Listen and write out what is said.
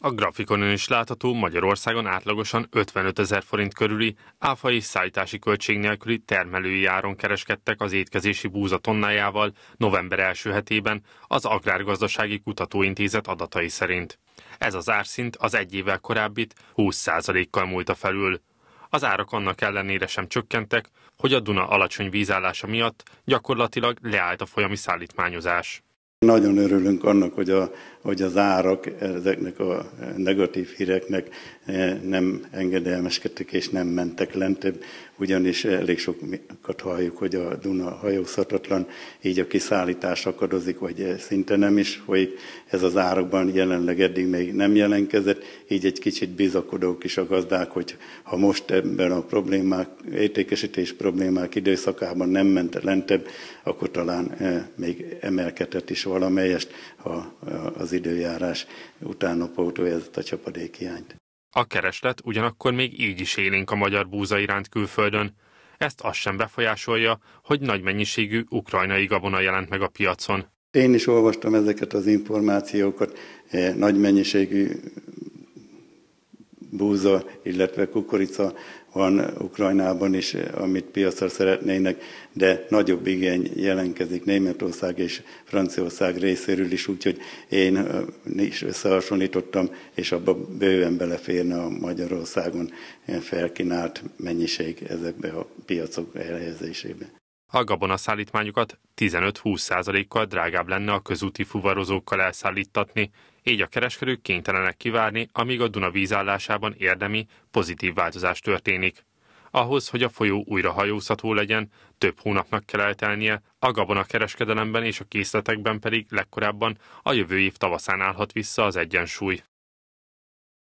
A grafikonon is látható Magyarországon átlagosan 55 ezer forint körüli áfa és szállítási költség nélküli termelői áron kereskedtek az étkezési búza tonnájával november első hetében az Agrárgazdasági Kutatóintézet adatai szerint. Ez az árszint az egy évvel korábbit 20%-kal múlta felül. Az árak annak ellenére sem csökkentek, hogy a Duna alacsony vízállása miatt gyakorlatilag leállt a folyami szállítmányozás. Nagyon örülünk annak, hogy, a, hogy az árak ezeknek a negatív híreknek eh, nem engedelmeskedtek és nem mentek lentebb, ugyanis elég sokat halljuk, hogy a Duna hajózhatatlan, így a kiszállítás akadozik, vagy eh, szinte nem is folyik. Ez az árakban jelenleg eddig még nem jelenkezett, így egy kicsit bizakodók is a gazdák, hogy ha most ebben a problémák, értékesítés problémák időszakában nem ment lentebb, akkor talán eh, még emelkedett is valamelyest, ha az időjárás utána pótolja ezt a csapadékhiányt. A kereslet ugyanakkor még így is élénk a magyar búza iránt külföldön. Ezt azt sem befolyásolja, hogy nagy mennyiségű ukrajnai gabona jelent meg a piacon. Én is olvastam ezeket az információkat, e, nagy mennyiségű búza, illetve kukorica van Ukrajnában is, amit piacra szeretnének, de nagyobb igény jelenkezik Németország és Franciaország részéről is, úgyhogy én is összehasonlítottam, és abba bőven beleférne a Magyarországon felkínált mennyiség ezekbe a piacok elhelyezésébe a gabona szállítmányokat 15-20%-kal drágább lenne a közúti fuvarozókkal elszállítatni, így a kereskedők kénytelenek kivárni, amíg a Duna vízállásában érdemi, pozitív változás történik. Ahhoz, hogy a folyó újra hajózható legyen, több hónapnak kell eltelnie, a gabona kereskedelemben és a készletekben pedig legkorábban a jövő év tavaszán állhat vissza az egyensúly.